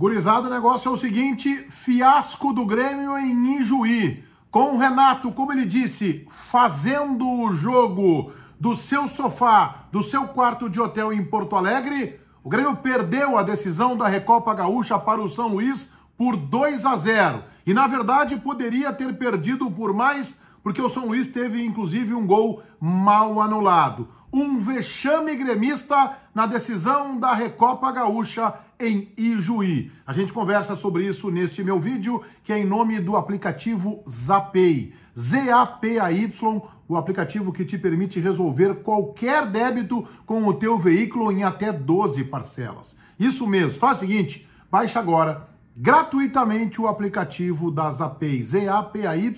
Gurizado, o negócio é o seguinte: fiasco do Grêmio em Ijuí. Com o Renato, como ele disse, fazendo o jogo do seu sofá, do seu quarto de hotel em Porto Alegre, o Grêmio perdeu a decisão da Recopa Gaúcha para o São Luís por 2 a 0. E na verdade poderia ter perdido por mais, porque o São Luís teve inclusive um gol mal anulado. Um vexame gremista na decisão da Recopa Gaúcha em Ijuí. A gente conversa sobre isso neste meu vídeo, que é em nome do aplicativo Zapay. Z-A-P-A-Y, o aplicativo que te permite resolver qualquer débito com o teu veículo em até 12 parcelas. Isso mesmo, faz o seguinte, baixa agora gratuitamente o aplicativo da Zapay, Z-A-P-A-Y,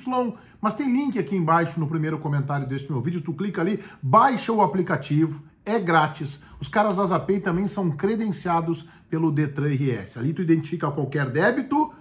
mas tem link aqui embaixo no primeiro comentário deste meu vídeo, tu clica ali, baixa o aplicativo, é grátis. Os caras da Zapay também são credenciados pelo Detran RS. Ali tu identifica qualquer débito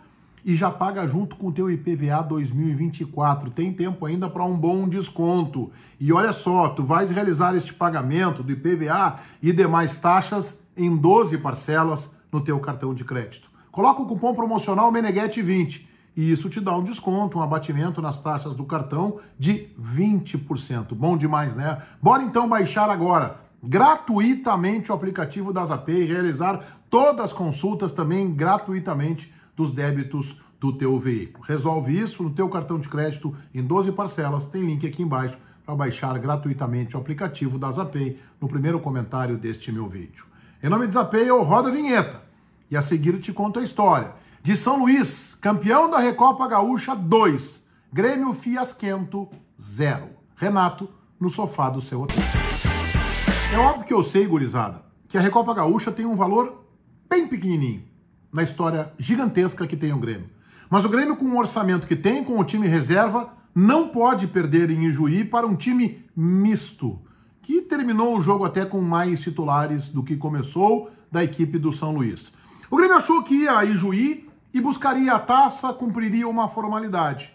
e já paga junto com o teu IPVA 2024. Tem tempo ainda para um bom desconto. E olha só, tu vais realizar este pagamento do IPVA e demais taxas em 12 parcelas no teu cartão de crédito. Coloca o cupom promocional Meneguete 20 e isso te dá um desconto, um abatimento nas taxas do cartão de 20%. Bom demais, né? Bora então baixar agora gratuitamente o aplicativo da Zapay e realizar todas as consultas também gratuitamente dos débitos do teu veículo. Resolve isso no teu cartão de crédito em 12 parcelas. Tem link aqui embaixo para baixar gratuitamente o aplicativo da Zapay no primeiro comentário deste meu vídeo. Em nome de Zapay, eu rodo a vinheta e a seguir te conto a história de São Luís, campeão da Recopa Gaúcha 2, Grêmio Fiasquento 0. Renato no sofá do seu hotel. É óbvio que eu sei, gurizada, que a Recopa Gaúcha tem um valor bem pequenininho na história gigantesca que tem o Grêmio. Mas o Grêmio, com o orçamento que tem, com o time reserva, não pode perder em Ijuí para um time misto, que terminou o jogo até com mais titulares do que começou da equipe do São Luís. O Grêmio achou que ia a Ijuí e buscaria a taça, cumpriria uma formalidade.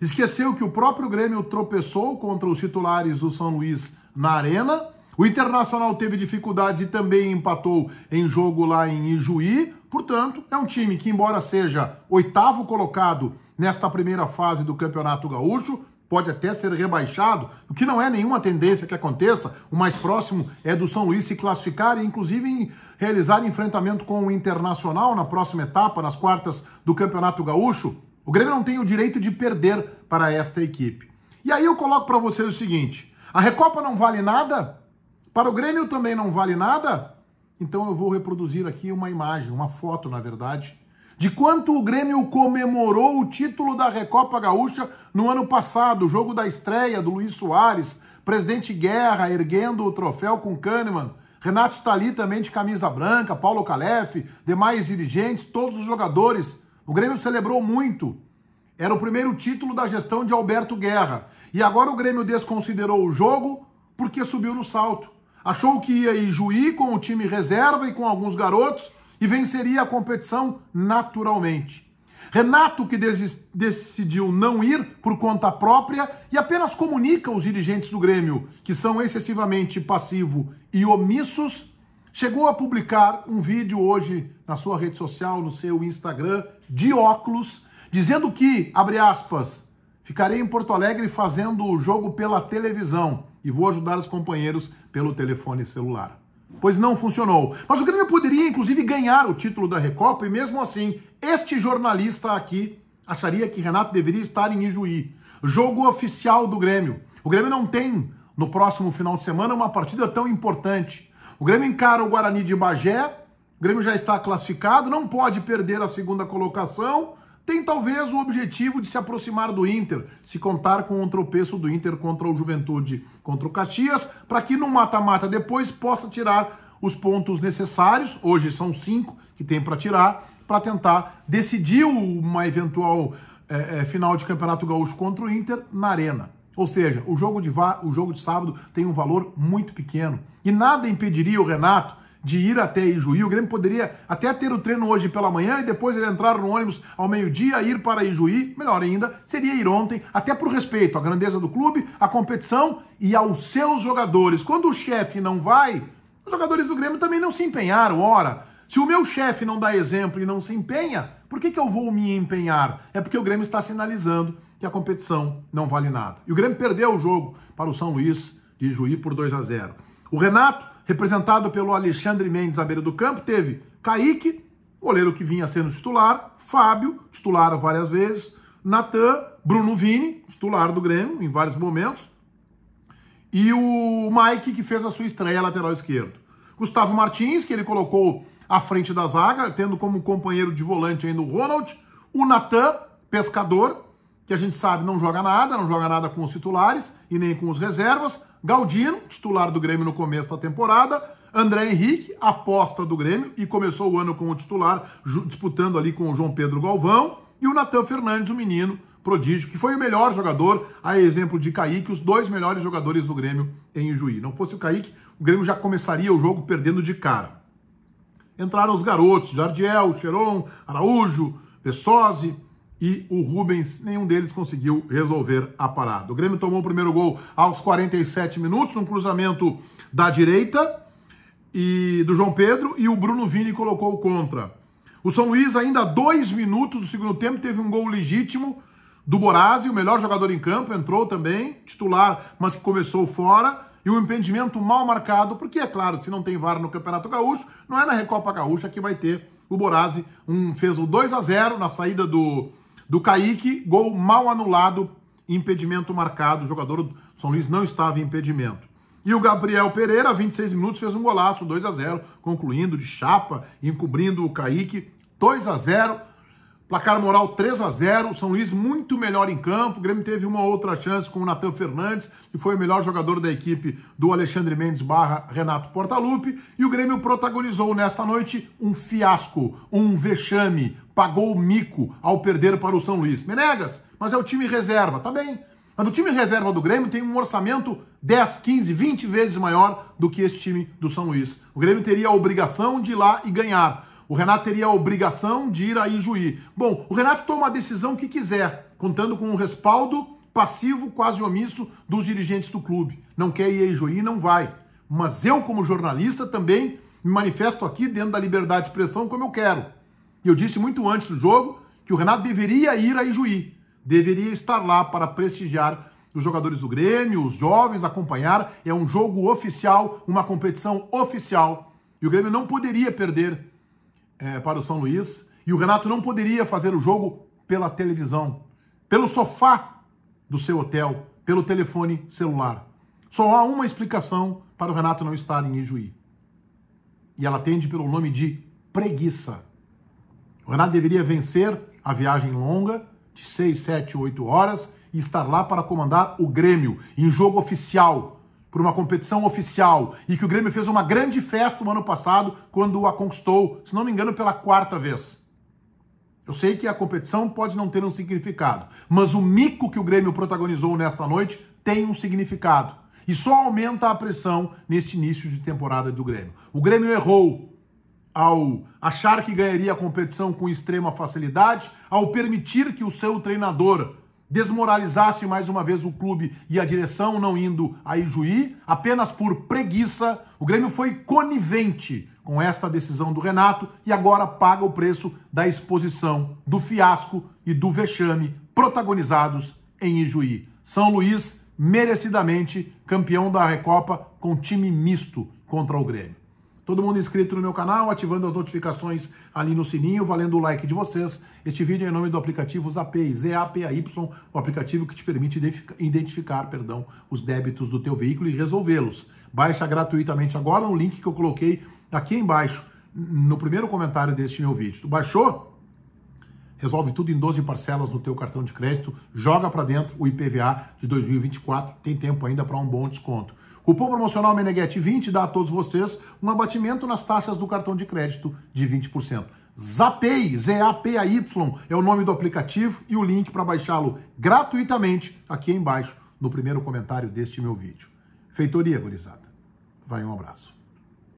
Esqueceu que o próprio Grêmio tropeçou contra os titulares do São Luís na Arena o Internacional teve dificuldades e também empatou em jogo lá em Ijuí. Portanto, é um time que, embora seja oitavo colocado nesta primeira fase do Campeonato Gaúcho, pode até ser rebaixado, o que não é nenhuma tendência que aconteça. O mais próximo é do São Luís se classificar e, inclusive, em realizar enfrentamento com o Internacional na próxima etapa, nas quartas do Campeonato Gaúcho. O Grêmio não tem o direito de perder para esta equipe. E aí eu coloco para vocês o seguinte: a Recopa não vale nada para o Grêmio também não vale nada? Então eu vou reproduzir aqui uma imagem, uma foto, na verdade, de quanto o Grêmio comemorou o título da Recopa Gaúcha no ano passado, o jogo da estreia do Luiz Soares, presidente Guerra erguendo o troféu com Kahneman, Renato está ali também de camisa branca, Paulo Calef, demais dirigentes, todos os jogadores. O Grêmio celebrou muito. Era o primeiro título da gestão de Alberto Guerra. E agora o Grêmio desconsiderou o jogo porque subiu no salto. Achou que ia ir Juí com o time reserva e com alguns garotos e venceria a competição naturalmente. Renato, que decidiu não ir por conta própria e apenas comunica aos dirigentes do Grêmio, que são excessivamente passivo e omissos, chegou a publicar um vídeo hoje na sua rede social, no seu Instagram, de óculos, dizendo que, abre aspas, ficarei em Porto Alegre fazendo o jogo pela televisão e vou ajudar os companheiros pelo telefone celular. Pois não funcionou. Mas o Grêmio poderia, inclusive, ganhar o título da Recopa e, mesmo assim, este jornalista aqui acharia que Renato deveria estar em Ijuí. Jogo oficial do Grêmio. O Grêmio não tem, no próximo final de semana, uma partida tão importante. O Grêmio encara o Guarani de Bagé. O Grêmio já está classificado, não pode perder a segunda colocação tem talvez o objetivo de se aproximar do Inter, se contar com o tropeço do Inter contra o Juventude, contra o Caxias, para que no mata-mata depois possa tirar os pontos necessários. Hoje são cinco que tem para tirar, para tentar decidir uma eventual é, é, final de Campeonato Gaúcho contra o Inter na Arena. Ou seja, o jogo, de o jogo de sábado tem um valor muito pequeno. E nada impediria o Renato de ir até Ijuí. O Grêmio poderia até ter o treino hoje pela manhã e depois ele entrar no ônibus ao meio-dia, ir para Ijuí, melhor ainda, seria ir ontem, até por respeito à grandeza do clube, à competição e aos seus jogadores. Quando o chefe não vai, os jogadores do Grêmio também não se empenharam. Ora, se o meu chefe não dá exemplo e não se empenha, por que, que eu vou me empenhar? É porque o Grêmio está sinalizando que a competição não vale nada. E o Grêmio perdeu o jogo para o São Luís de Juí por 2 a 0. O Renato representado pelo Alexandre Mendes à beira do campo, teve Kaique, goleiro que vinha sendo titular, Fábio, titular várias vezes, Natan, Bruno Vini, titular do Grêmio em vários momentos, e o Mike, que fez a sua estreia lateral esquerdo. Gustavo Martins, que ele colocou à frente da zaga, tendo como companheiro de volante ainda o Ronald, o Natan, pescador, que a gente sabe não joga nada, não joga nada com os titulares e nem com os reservas. Galdino, titular do Grêmio no começo da temporada. André Henrique, aposta do Grêmio e começou o ano como titular, disputando ali com o João Pedro Galvão. E o Natan Fernandes, o menino prodígio, que foi o melhor jogador, a exemplo de Kaique, os dois melhores jogadores do Grêmio em Juí. Não fosse o Kaique, o Grêmio já começaria o jogo perdendo de cara. Entraram os garotos, Jardiel, Cheron, Araújo, Pessosi, e o Rubens, nenhum deles conseguiu resolver a parada. O Grêmio tomou o primeiro gol aos 47 minutos, um cruzamento da direita e do João Pedro e o Bruno Vini colocou o contra. O São Luís ainda dois minutos do segundo tempo teve um gol legítimo do Borazzi, o melhor jogador em campo, entrou também, titular, mas que começou fora e um impedimento mal marcado, porque é claro, se não tem VAR no Campeonato Gaúcho, não é na Recopa Gaúcha que vai ter o Borazzi, um fez o 2 a 0 na saída do do Kaique, gol mal anulado, impedimento marcado, o jogador do São Luís não estava em impedimento. E o Gabriel Pereira, 26 minutos, fez um golaço, 2 a 0 concluindo de chapa, encobrindo o Kaique, 2 a 0 Placar moral 3 a 0 São Luís muito melhor em campo. O Grêmio teve uma outra chance com o Natan Fernandes, que foi o melhor jogador da equipe do Alexandre Mendes barra Renato Portaluppi. E o Grêmio protagonizou nesta noite um fiasco, um vexame. Pagou o mico ao perder para o São Luís. Menegas, mas é o time reserva, tá bem. Mas o time reserva do Grêmio tem um orçamento 10, 15, 20 vezes maior do que esse time do São Luís. O Grêmio teria a obrigação de ir lá e ganhar. O Renato teria a obrigação de ir a Ijuí. Bom, o Renato toma a decisão que quiser, contando com um respaldo passivo, quase omisso, dos dirigentes do clube. Não quer ir a Ijuí, não vai. Mas eu, como jornalista, também me manifesto aqui dentro da liberdade de expressão como eu quero. E eu disse muito antes do jogo que o Renato deveria ir a Ijuí, deveria estar lá para prestigiar os jogadores do Grêmio, os jovens, acompanhar. É um jogo oficial, uma competição oficial. E o Grêmio não poderia perder é, para o São Luís. E o Renato não poderia fazer o jogo pela televisão, pelo sofá do seu hotel, pelo telefone celular. Só há uma explicação para o Renato não estar em Ijuí. E ela atende pelo nome de preguiça. O Renato deveria vencer a viagem longa, de 6, 7, 8 horas, e estar lá para comandar o Grêmio, em jogo oficial, por uma competição oficial e que o Grêmio fez uma grande festa no ano passado quando a conquistou, se não me engano, pela quarta vez. Eu sei que a competição pode não ter um significado, mas o mico que o Grêmio protagonizou nesta noite tem um significado. E só aumenta a pressão neste início de temporada do Grêmio. O Grêmio errou ao achar que ganharia a competição com extrema facilidade, ao permitir que o seu treinador desmoralizasse mais uma vez o clube e a direção não indo a Ijuí, apenas por preguiça. O Grêmio foi conivente com esta decisão do Renato e agora paga o preço da exposição, do fiasco e do vexame protagonizados em Ijuí. São Luís merecidamente campeão da Recopa com time misto contra o Grêmio. Todo mundo inscrito no meu canal, ativando as notificações ali no sininho, valendo o like de vocês. Este vídeo é em nome do aplicativo Zapay, Z-A-P-A-Y, o aplicativo que te permite identificar perdão, os débitos do teu veículo e resolvê-los. Baixa gratuitamente agora no link que eu coloquei aqui embaixo, no primeiro comentário deste meu vídeo. Tu baixou? resolve tudo em 12 parcelas no teu cartão de crédito, joga para dentro o IPVA de 2024, tem tempo ainda para um bom desconto. Cupom promocional Meneguete 20 dá a todos vocês um abatimento nas taxas do cartão de crédito de 20%. Zapay, Z-A-P-A-Y é o nome do aplicativo e o link para baixá-lo gratuitamente aqui embaixo no primeiro comentário deste meu vídeo. Feitoria, gurizada. Vai um abraço.